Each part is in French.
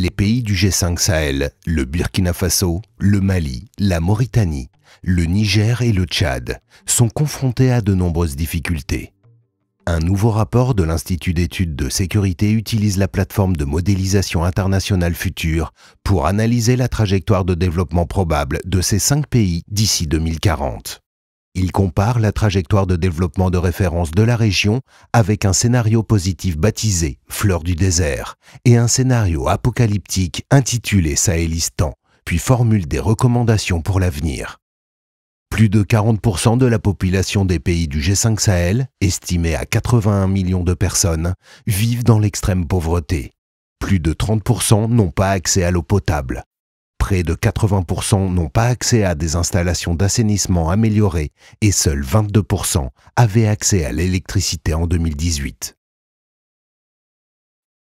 les pays du G5 Sahel, le Burkina Faso, le Mali, la Mauritanie, le Niger et le Tchad sont confrontés à de nombreuses difficultés. Un nouveau rapport de l'Institut d'études de sécurité utilise la plateforme de modélisation internationale future pour analyser la trajectoire de développement probable de ces cinq pays d'ici 2040. Il compare la trajectoire de développement de référence de la région avec un scénario positif baptisé Fleur du désert et un scénario apocalyptique intitulé Sahelistan, puis formule des recommandations pour l'avenir. Plus de 40% de la population des pays du G5 Sahel, estimée à 81 millions de personnes, vivent dans l'extrême pauvreté. Plus de 30% n'ont pas accès à l'eau potable de 80% n'ont pas accès à des installations d'assainissement améliorées et seuls 22% avaient accès à l'électricité en 2018.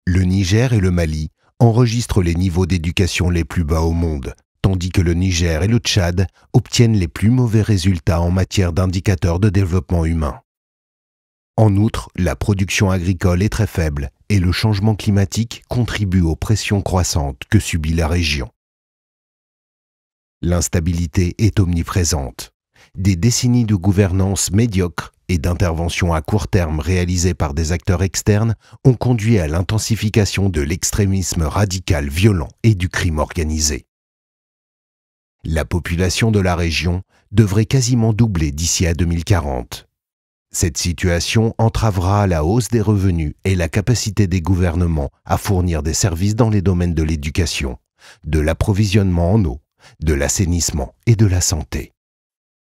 Le Niger et le Mali enregistrent les niveaux d'éducation les plus bas au monde, tandis que le Niger et le Tchad obtiennent les plus mauvais résultats en matière d'indicateurs de développement humain. En outre, la production agricole est très faible et le changement climatique contribue aux pressions croissantes que subit la région. L'instabilité est omniprésente. Des décennies de gouvernance médiocre et d'interventions à court terme réalisées par des acteurs externes ont conduit à l'intensification de l'extrémisme radical violent et du crime organisé. La population de la région devrait quasiment doubler d'ici à 2040. Cette situation entravera la hausse des revenus et la capacité des gouvernements à fournir des services dans les domaines de l'éducation, de l'approvisionnement en eau de l'assainissement et de la santé.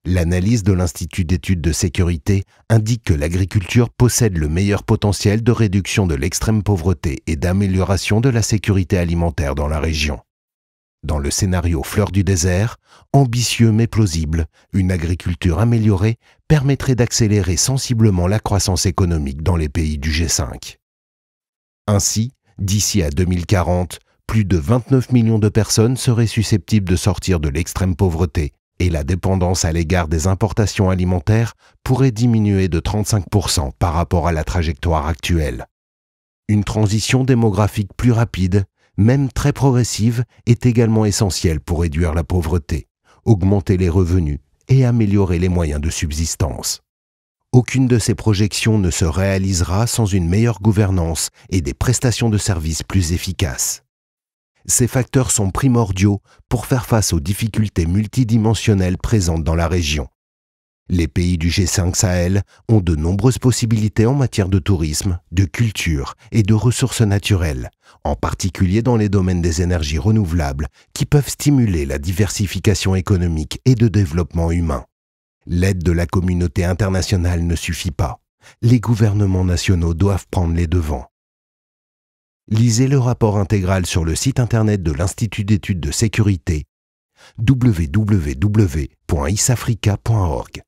L'analyse de l'Institut d'études de sécurité indique que l'agriculture possède le meilleur potentiel de réduction de l'extrême pauvreté et d'amélioration de la sécurité alimentaire dans la région. Dans le scénario Fleur du désert, ambitieux mais plausible, une agriculture améliorée permettrait d'accélérer sensiblement la croissance économique dans les pays du G5. Ainsi, d'ici à 2040, plus de 29 millions de personnes seraient susceptibles de sortir de l'extrême pauvreté et la dépendance à l'égard des importations alimentaires pourrait diminuer de 35% par rapport à la trajectoire actuelle. Une transition démographique plus rapide, même très progressive, est également essentielle pour réduire la pauvreté, augmenter les revenus et améliorer les moyens de subsistance. Aucune de ces projections ne se réalisera sans une meilleure gouvernance et des prestations de services plus efficaces ces facteurs sont primordiaux pour faire face aux difficultés multidimensionnelles présentes dans la région. Les pays du G5 Sahel ont de nombreuses possibilités en matière de tourisme, de culture et de ressources naturelles, en particulier dans les domaines des énergies renouvelables qui peuvent stimuler la diversification économique et de développement humain. L'aide de la communauté internationale ne suffit pas. Les gouvernements nationaux doivent prendre les devants lisez le rapport intégral sur le site internet de l'Institut d'études de sécurité www.isafrica.org.